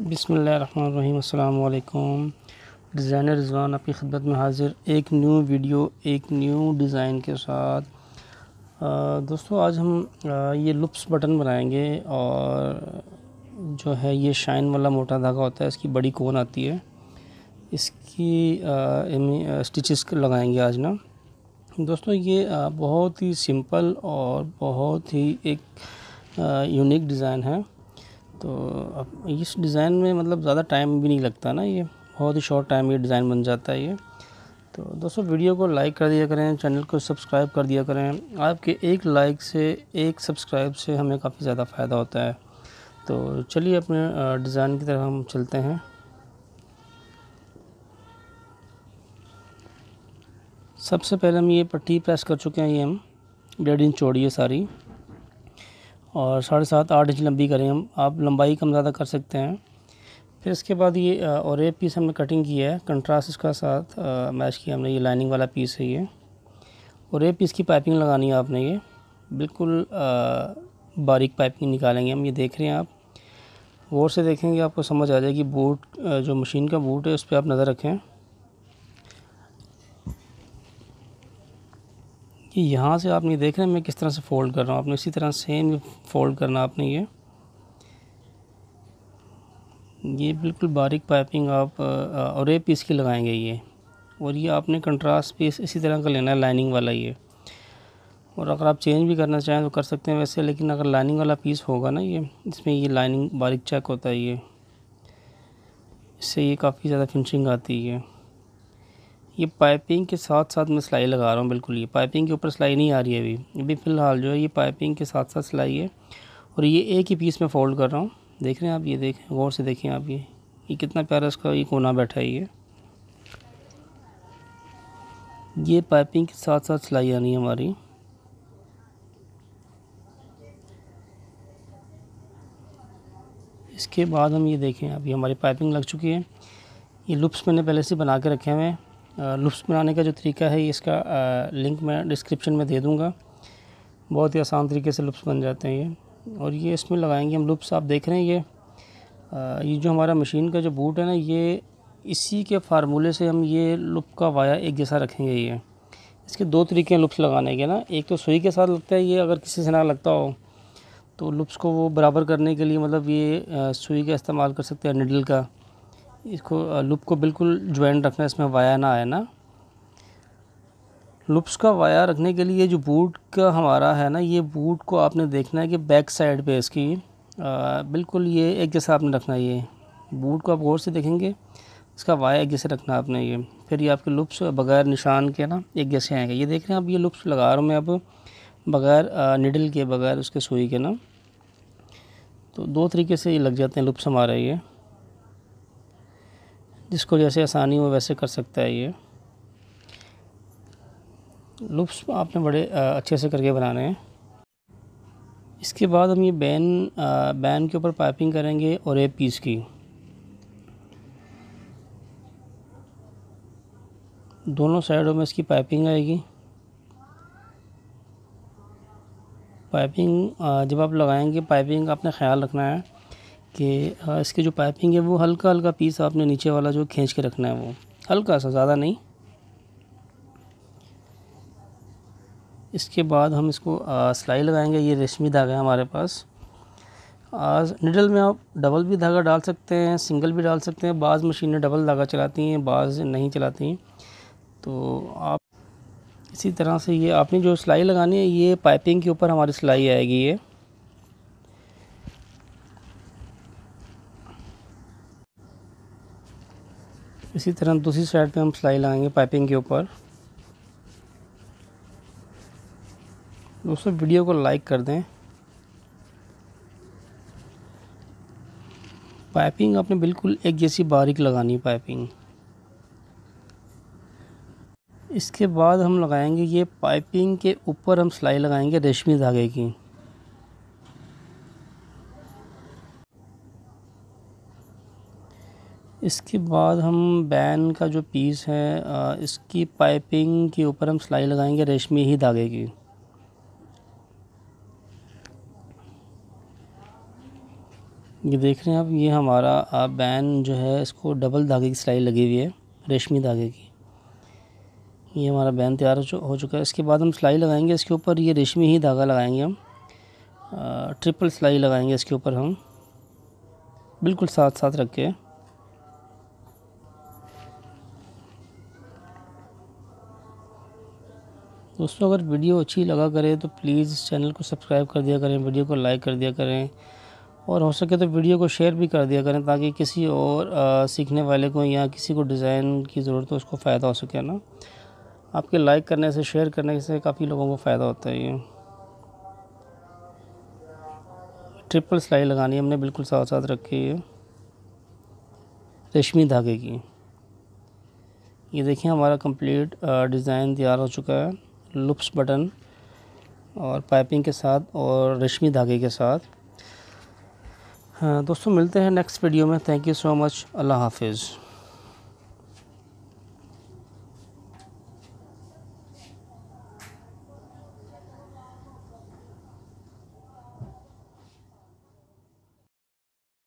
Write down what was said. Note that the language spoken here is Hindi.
बिसमीम डिज़ाइनर रिजवान आपकी खिदमत में हाज़िर एक न्यू वीडियो एक न्यू डिज़ाइन के साथ दोस्तों आज हम ये लुप्स बटन बनाएंगे और जो है ये शाइन वाला मोटा धागा होता है इसकी बड़ी कोन आती है इसकी स्टिचेस लगाएंगे आज ना दोस्तों ये बहुत ही सिंपल और बहुत ही एक यूनिक डिज़ाइन है तो अब इस डिज़ाइन में मतलब ज़्यादा टाइम भी नहीं लगता ना ये बहुत ही शॉर्ट टाइम ये डिज़ाइन बन जाता है ये तो दोस्तों वीडियो को लाइक कर दिया करें चैनल को सब्सक्राइब कर दिया करें आपके एक लाइक से एक सब्सक्राइब से हमें काफ़ी ज़्यादा फ़ायदा होता है तो चलिए अपने डिज़ाइन की तरफ हम चलते हैं सबसे पहले हम ये पट्टी प्रेस कर चुके हैं ये हम डेढ़ इंच चौड़ी है सारी और साढ़े सात आठ इंच लंबी करें हम आप लंबाई कम ज़्यादा कर सकते हैं फिर इसके बाद ये और एक पीस हमने कटिंग किया है कंट्रास्ट इसका साथ मैच किया हमने ये लाइनिंग वाला पीस है ये और एक पीस की पाइपिंग लगानी है आपने ये बिल्कुल बारीक पाइपिंग निकालेंगे हम ये देख रहे हैं आप गौर से देखेंगे आपको समझ आ जाएगी बूट जो मशीन का बूट है उस पर आप नज़र रखें कि यहाँ से आपने देख रहे हैं मैं किस तरह से फ़ोल्ड कर रहा हूँ आपने इसी तरह सेम फ़ोल्ड करना आपने ये ये बिल्कुल बारीक पाइपिंग आप और एक पीस की लगाएंगे ये और ये आपने कंट्रास्ट पीस इसी तरह का लेना है लाइनिंग वाला ये और अगर आप चेंज भी करना चाहें तो कर सकते हैं वैसे लेकिन अगर लाइनिंग वाला पीस होगा ना ये इसमें ये लाइनिंग बारीक चेक होता है ये इससे ये काफ़ी ज़्यादा फिनिशिंग आती है ये पाइपिंग के साथ साथ मैं सिलाई लगा रहा हूँ बिल्कुल ये पाइपिंग के ऊपर सिलाई नहीं आ रही है अभी अभी फ़िलहाल जो है ये पाइपिंग के साथ साथ सिलाई है और ये एक ही पीस में फ़ोल्ड कर रहा हूँ देख रहे हैं आप ये देखें गौर से देखें आप ये ये कितना प्यारा इसका ये कोना बैठा है ये ये पाइपिंग के साथ साथ सिलाई आनी है हमारी इसके बाद हम ये देखें अभी हमारी पाइपिंग लग चुकी है ये लुप्स मैंने पहले से बना के रखे हुए हैं लुफ्स बनाने का जो तरीका है इसका लिंक मैं डिस्क्रिप्शन में दे दूँगा बहुत ही आसान तरीके से लुप्स बन जाते हैं ये और ये इसमें लगाएंगे हम लुप्स आप देख रहे हैं ये ये जो हमारा मशीन का जो बूट है ना ये इसी के फार्मूले से हम ये लुप का वाया एक जैसा रखेंगे ये इसके दो तरीके हैं लुप्स लगाने के ना एक तो सुई के साथ लगता है ये अगर किसी से ना लगता हो तो लुप्स को वो बराबर करने के लिए मतलब ये सुई का इस्तेमाल कर सकते हैं निडल का इसको लूप को बिल्कुल ज्वाइन रखना है इसमें वाया ना आए ना लुप्स का वाया रखने के लिए जो बूट का हमारा है ना ये बूट को आपने देखना है कि बैक साइड पे इसकी आ, बिल्कुल ये एक जैसा आपने रखना है ये बूट को आप गौर से देखेंगे इसका वाया एक जैसे रखना आपने ये फिर ये आपके लुप्स बगैर निशान के ना एक जैसे आएंगे ये देख रहे हैं आप ये लुप्स लगा रहा हूँ मैं अब बगैर निडल के बगैर उसके सुई के ना तो दो तरीके से ये लग जाते हैं लुप्स हमारे ये जिसको जैसे आसानी हो वैसे कर सकता है ये लुप्स आपने बड़े अच्छे से करके बनाने हैं इसके बाद हम ये बैन बैन के ऊपर पाइपिंग करेंगे और एक पीस की दोनों साइडों में इसकी पाइपिंग आएगी पाइपिंग जब आप लगाएंगे पाइपिंग का आपने ख्याल रखना है कि इसके जो पाइपिंग है वो हल्का हल्का पीस आपने नीचे वाला जो खींच के रखना है वो हल्का सा ज़्यादा नहीं इसके बाद हम इसको सिलाई लगाएंगे ये रेशमी धागा है हमारे पास आज निडल में आप डबल भी धागा डाल सकते हैं सिंगल भी डाल सकते हैं बाज़ मशीनें डबल धागा चलाती हैं बाज़ नहीं चलाती हैं तो आप इसी तरह से ये आपने जो सिलाई लगानी है ये पाइपिंग के ऊपर हमारी सिलाई आएगी ये इसी तरह दूसरी साइड पे हम सिलाई लगाएंगे पाइपिंग के ऊपर दोस्तों वीडियो को लाइक कर दें पाइपिंग आपने बिल्कुल एक जैसी बारीक लगानी है पाइपिंग इसके बाद हम लगाएंगे ये पाइपिंग के ऊपर हम सिलाई लगाएंगे रेशमी धागे की इसके बाद हम बैन का जो पीस है इसकी पाइपिंग के ऊपर हम सिलाई लगाएंगे रेशमी ही धागे की ये देख रहे हैं आप ये हमारा बैन जो है इसको डबल धागे की सिलाई लगी हुई है रेशमी धागे की ये हमारा बैन तैयार हो चुका है इसके बाद हम सिलाई लगाएंगे इसके ऊपर ये रेशमी ही धागा लगाएंगे हम ट्रिपल सिलाई लगाएंगे इसके ऊपर हम बिल्कुल साथ साथ रख के दोस्तों अगर वीडियो अच्छी लगा करें तो प्लीज़ चैनल को सब्सक्राइब कर दिया करें वीडियो को लाइक कर दिया करें और हो सके तो वीडियो को शेयर भी कर दिया करें ताकि किसी और आ, सीखने वाले को या किसी को डिज़ाइन की ज़रूरत हो उसको फ़ायदा हो सके ना आपके लाइक करने से शेयर करने से काफ़ी लोगों को फ़ायदा होता है ये ट्रिपल सिलाई लगानी हमने बिल्कुल साथ साथ रखी है रेशमी धागे की ये देखिए हमारा कंप्लीट डिज़ाइन तैयार हो चुका है लुप्स बटन और पाइपिंग के साथ और रेशमी धागे के साथ हाँ दोस्तों मिलते हैं नेक्स्ट वीडियो में थैंक यू सो मच अल्लाह हाफिज़